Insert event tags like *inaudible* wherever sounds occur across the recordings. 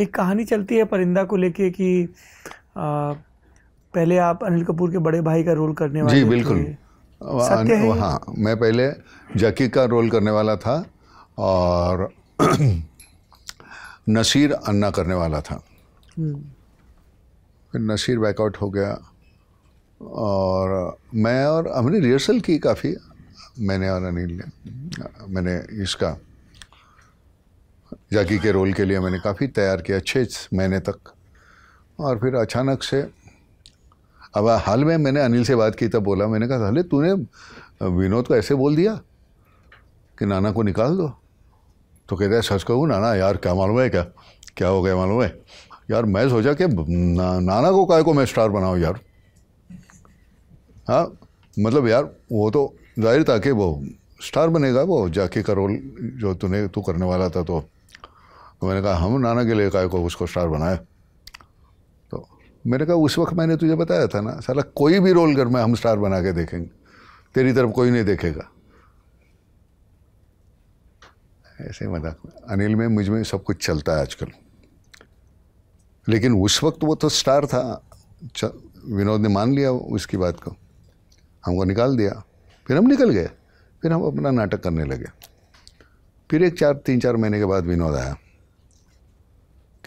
एक कहानी चलती है परिंदा को लेके कि पहले आप अनिल कपूर के बड़े भाई का रोल करने वाले जी बिल्कुल हाँ मैं पहले जकी का रोल करने वाला था और *clears throat* नसीर अन्ना करने वाला था हम्म। फिर नसीर बैकआउट हो गया और मैं और हमने रिहर्सल की काफ़ी मैंने और अनिल ने मैंने इसका जाकी के रोल के लिए मैंने काफ़ी तैयार किया छः महीने तक और फिर अचानक से अब हाल में मैंने अनिल से बात की तब बोला मैंने कहा अरे तूने विनोद को ऐसे बोल दिया कि नाना को निकाल दो तो कहते हैं सच कहूँ नाना यार क्या मालूम है क्या क्या हो गया मालूम है यार मैं सोचा कि ना, नाना को काय को मैं स्टार बनाऊँ यार हाँ मतलब यार वो तो जाहिर था कि वो स्टार बनेगा वो जाके का रोल जो तूने तू करने वाला था तो तो मैंने कहा हम नाना के लिए काय को उसको स्टार बनाया तो मैंने कहा उस वक्त मैंने तुझे बताया था ना साला कोई भी रोल कर मैं हम स्टार बना के देखेंगे तेरी तरफ कोई नहीं देखेगा ऐसे मजाक अनिल में मुझ में सब कुछ चलता है आजकल लेकिन उस वक्त वो तो स्टार था विनोद ने मान लिया उसकी बात को हमको निकाल दिया फिर हम निकल गए फिर हम अपना नाटक करने लगे फिर एक चार तीन चार महीने के बाद विनोद आया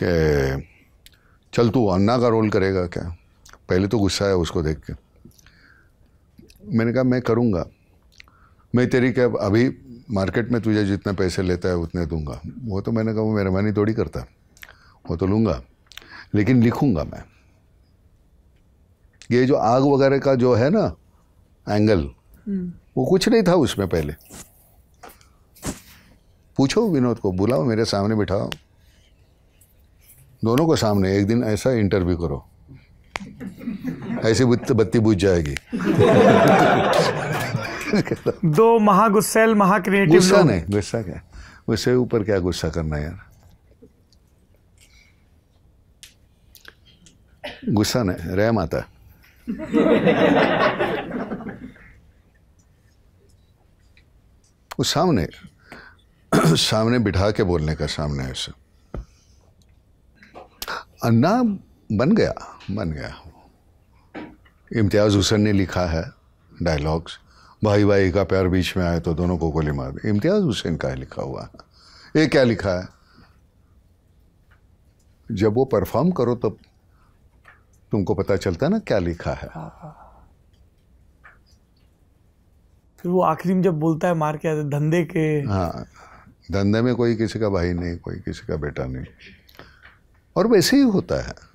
कि चल तू अन्ना का रोल करेगा क्या पहले तो गुस्सा है उसको देख के मैंने कहा मैं करूँगा मैं तेरी कैब अभी मार्केट में तुझे जितने पैसे लेता है उतने दूंगा वो तो मैंने कहा वो मेहरबानी थोड़ी करता वो तो लूँगा लेकिन लिखूँगा मैं ये जो आग वगैरह का जो है ना एंगल हम्म। वो कुछ नहीं था उसमें पहले पूछो विनोद को बुलाओ मेरे सामने बिठाओ दोनों को सामने एक दिन ऐसा इंटरव्यू करो ऐसी बत्ती बुझ जाएगी *laughs* दो महा गुस्सेल महा क्रिएटिव गुस्सा नहीं गुस्सा क्या उससे ऊपर क्या गुस्सा करना यार गुस्सा नहीं रैम आता उस सामने सामने बिठा के बोलने का सामने ऐसा अन्ना बन गया बन गया इम्तियाज़ हुसैन ने लिखा है डायलॉग्स भाई भाई का प्यार बीच में आए तो दोनों को गोली मार दी इम्तियाज़ हुसैन का है लिखा हुआ है ये क्या लिखा है जब वो परफॉर्म करो तो तुमको पता चलता ना क्या लिखा है हाँ, हाँ। फिर वो आखिरी में जब बोलता है मार के आते धंधे के हाँ धंधे में कोई किसी का भाई नहीं कोई किसी का बेटा नहीं और वैसे ही होता है